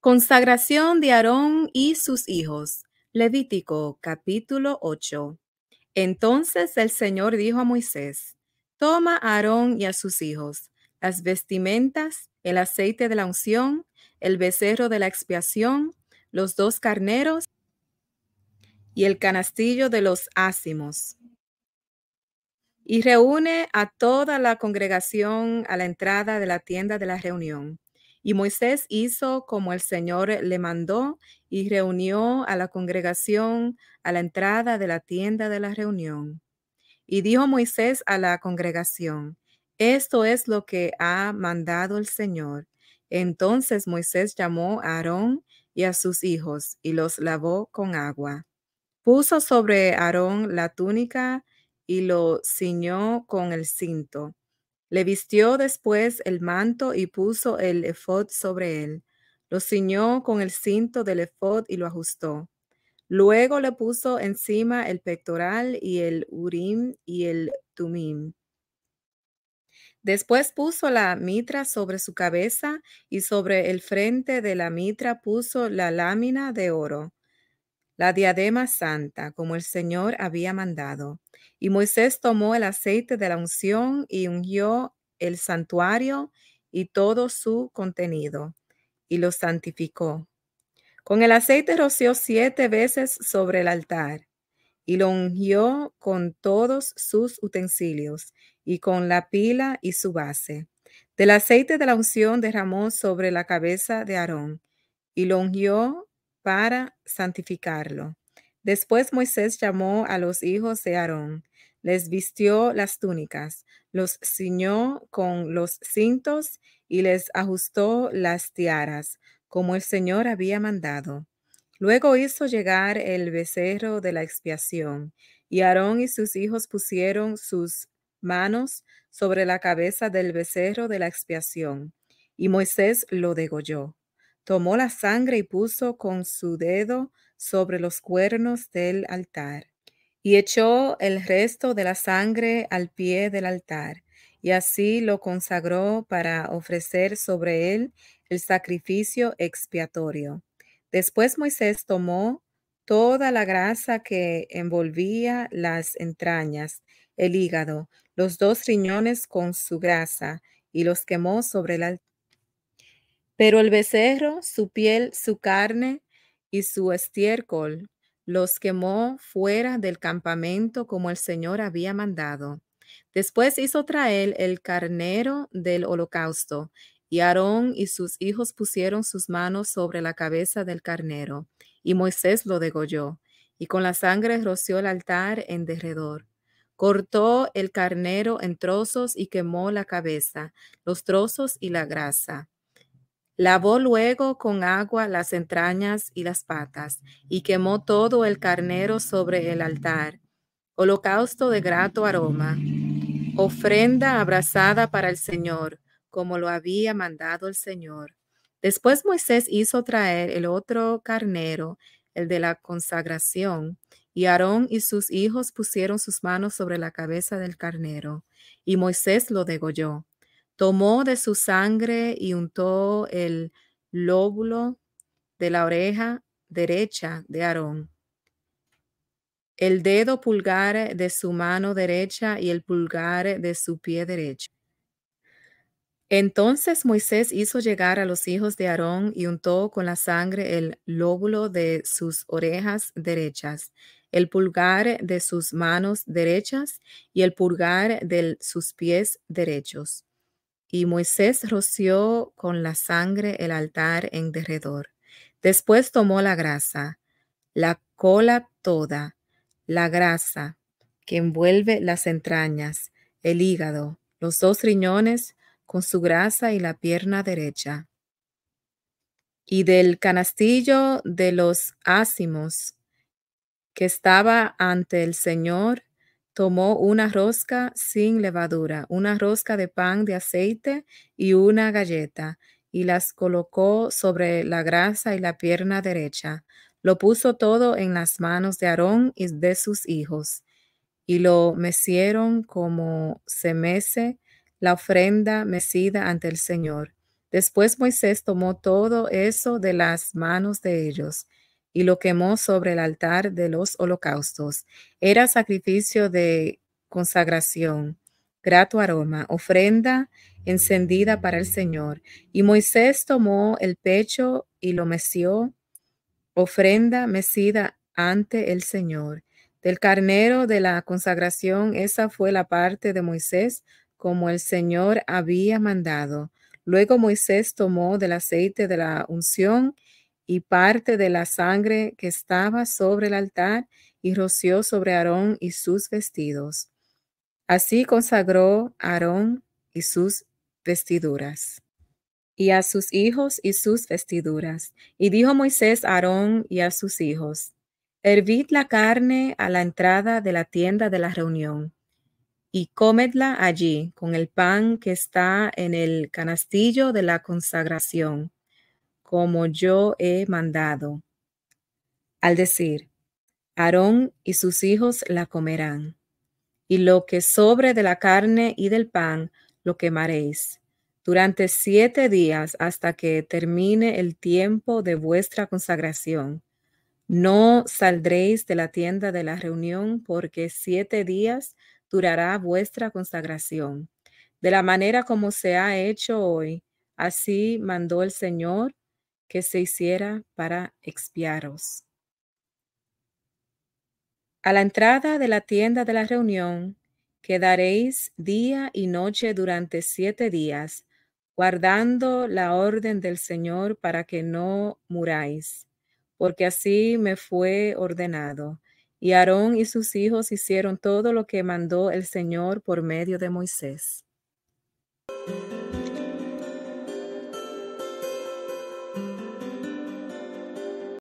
Consagración de Aarón y sus hijos. Levítico capítulo ocho. Entonces el Señor dijo a Moisés, Toma a Aarón y a sus hijos, las vestimentas, el aceite de la unción, el becerro de la expiación, los dos carneros y el canastillo de los ácimos. Y reúne a toda la congregación a la entrada de la tienda de la reunión. Y Moisés hizo como el Señor le mandó y reunió a la congregación a la entrada de la tienda de la reunión. Y dijo Moisés a la congregación, esto es lo que ha mandado el Señor. Entonces Moisés llamó a Aarón y a sus hijos y los lavó con agua. Puso sobre Aarón la túnica y lo ciñó con el cinto. Le vistió después el manto y puso el efod sobre él. Lo ciñó con el cinto del efod y lo ajustó. Luego le puso encima el pectoral y el urim y el tumim Después puso la mitra sobre su cabeza y sobre el frente de la mitra puso la lámina de oro, la diadema santa, como el Señor había mandado. Y Moisés tomó el aceite de la unción y ungió el santuario y todo su contenido, y lo santificó. Con el aceite roció siete veces sobre el altar, y lo ungió con todos sus utensilios y con la pila y su base. Del aceite de la unción derramó sobre la cabeza de Aarón y lo ungió para santificarlo. Después Moisés llamó a los hijos de Aarón, les vistió las túnicas, los ciñó con los cintos y les ajustó las tiaras, como el Señor había mandado. Luego hizo llegar el becerro de la expiación, y Aarón y sus hijos pusieron sus manos sobre la cabeza del becerro de la expiación. Y Moisés lo degolló. Tomó la sangre y puso con su dedo sobre los cuernos del altar. Y echó el resto de la sangre al pie del altar. Y así lo consagró para ofrecer sobre él el sacrificio expiatorio. Después Moisés tomó toda la grasa que envolvía las entrañas el hígado, los dos riñones con su grasa, y los quemó sobre el altar. Pero el becerro, su piel, su carne y su estiércol los quemó fuera del campamento como el Señor había mandado. Después hizo traer el carnero del holocausto, y Aarón y sus hijos pusieron sus manos sobre la cabeza del carnero, y Moisés lo degolló, y con la sangre roció el altar en derredor. Cortó el carnero en trozos y quemó la cabeza, los trozos y la grasa. Lavó luego con agua las entrañas y las patas, y quemó todo el carnero sobre el altar. Holocausto de grato aroma, ofrenda abrazada para el Señor, como lo había mandado el Señor. Después Moisés hizo traer el otro carnero, el de la consagración, y Aarón y sus hijos pusieron sus manos sobre la cabeza del carnero, y Moisés lo degolló. Tomó de su sangre y untó el lóbulo de la oreja derecha de Aarón, el dedo pulgar de su mano derecha y el pulgar de su pie derecho. Entonces Moisés hizo llegar a los hijos de Aarón y untó con la sangre el lóbulo de sus orejas derechas el pulgar de sus manos derechas y el pulgar de sus pies derechos. Y Moisés roció con la sangre el altar en derredor. Después tomó la grasa, la cola toda, la grasa que envuelve las entrañas, el hígado, los dos riñones con su grasa y la pierna derecha. Y del canastillo de los ácimos que estaba ante el Señor, tomó una rosca sin levadura, una rosca de pan de aceite y una galleta, y las colocó sobre la grasa y la pierna derecha. Lo puso todo en las manos de Aarón y de sus hijos, y lo mecieron como se mece la ofrenda mecida ante el Señor. Después Moisés tomó todo eso de las manos de ellos y lo quemó sobre el altar de los holocaustos. Era sacrificio de consagración, grato aroma, ofrenda encendida para el Señor. Y Moisés tomó el pecho y lo meció, ofrenda mecida ante el Señor. Del carnero de la consagración, esa fue la parte de Moisés, como el Señor había mandado. Luego Moisés tomó del aceite de la unción y parte de la sangre que estaba sobre el altar y roció sobre Aarón y sus vestidos. Así consagró Aarón y sus vestiduras, y a sus hijos y sus vestiduras. Y dijo Moisés a Aarón y a sus hijos, Hervid la carne a la entrada de la tienda de la reunión, y comedla allí con el pan que está en el canastillo de la consagración como yo he mandado. Al decir, Aarón y sus hijos la comerán, y lo que sobre de la carne y del pan lo quemaréis, durante siete días hasta que termine el tiempo de vuestra consagración. No saldréis de la tienda de la reunión porque siete días durará vuestra consagración. De la manera como se ha hecho hoy, así mandó el Señor que se hiciera para expiaros. A la entrada de la tienda de la reunión, quedaréis día y noche durante siete días, guardando la orden del Señor para que no muráis, porque así me fue ordenado. Y Aarón y sus hijos hicieron todo lo que mandó el Señor por medio de Moisés.